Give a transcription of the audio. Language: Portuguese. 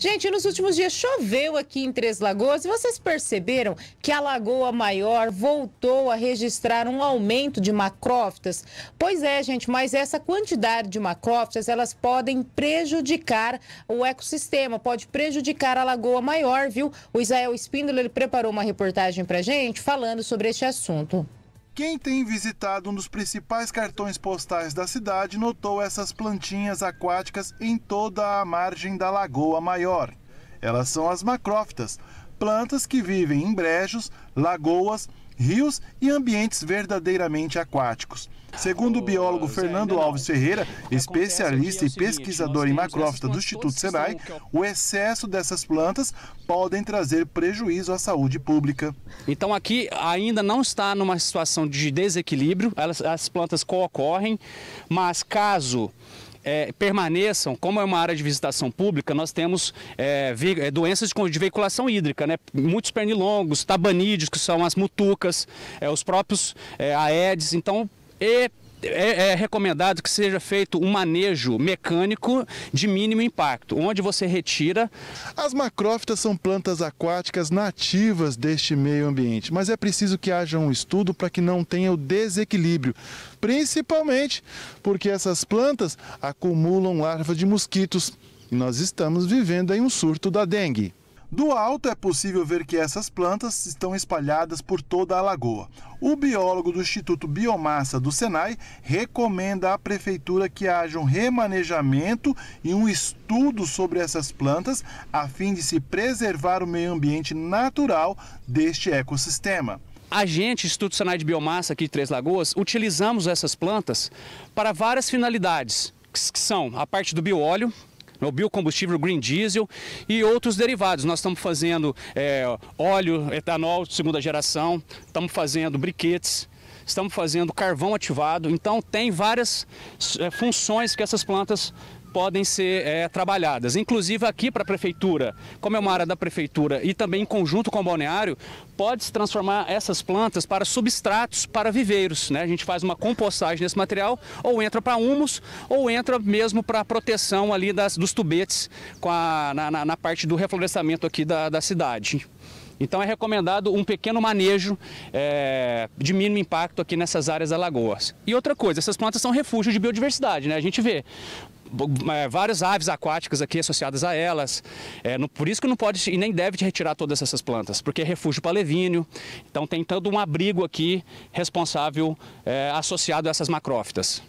Gente, nos últimos dias choveu aqui em Três Lagoas e vocês perceberam que a Lagoa Maior voltou a registrar um aumento de macrófitas? Pois é, gente, mas essa quantidade de macrófitas, elas podem prejudicar o ecossistema, pode prejudicar a Lagoa Maior, viu? O Israel Spindler ele preparou uma reportagem pra gente falando sobre este assunto. Quem tem visitado um dos principais cartões postais da cidade notou essas plantinhas aquáticas em toda a margem da Lagoa Maior. Elas são as macrófitas, plantas que vivem em brejos, lagoas, rios e ambientes verdadeiramente aquáticos. Segundo o biólogo é, Fernando Alves Ferreira, especialista é e pesquisador em macrófita do Instituto Senai, é o excesso dessas plantas podem trazer prejuízo à saúde pública. Então aqui ainda não está numa situação de desequilíbrio, as plantas co-ocorrem, mas caso é, permaneçam, como é uma área de visitação pública, nós temos é, é doenças de veiculação hídrica, né? muitos pernilongos, tabanídeos, que são as mutucas, é, os próprios é, aedes, então e é, é, recomendado que seja feito um manejo mecânico de mínimo impacto, onde você retira. As macrófitas são plantas aquáticas nativas deste meio ambiente, mas é preciso que haja um estudo para que não tenha o desequilíbrio, principalmente porque essas plantas acumulam larvas de mosquitos e nós estamos vivendo aí um surto da dengue. Do alto é possível ver que essas plantas estão espalhadas por toda a lagoa. O biólogo do Instituto Biomassa do Senai recomenda à prefeitura que haja um remanejamento e um estudo sobre essas plantas a fim de se preservar o meio ambiente natural deste ecossistema. A gente, Instituto Senai de Biomassa aqui de Três Lagoas, utilizamos essas plantas para várias finalidades, que são a parte do bioóleo o biocombustível Green Diesel e outros derivados. Nós estamos fazendo é, óleo, etanol de segunda geração, estamos fazendo briquetes, estamos fazendo carvão ativado, então tem várias é, funções que essas plantas podem ser é, trabalhadas. Inclusive aqui para a prefeitura, como é uma área da prefeitura e também em conjunto com o balneário, pode-se transformar essas plantas para substratos para viveiros. Né? A gente faz uma compostagem desse material, ou entra para humus, ou entra mesmo para proteção ali das, dos tubetes a, na, na, na, parte do reflorestamento aqui da, da cidade. Então é recomendado um pequeno manejo é, de mínimo impacto aqui nessas áreas alagoas. E outra coisa, essas plantas são refúgio de biodiversidade, né? A gente vê é, várias aves aquáticas aqui associadas a elas. É, no, por isso que não pode e nem deve retirar todas essas plantas, porque é refúgio para levinho. Então tem todo um abrigo aqui responsável é, associado a essas macrófitas.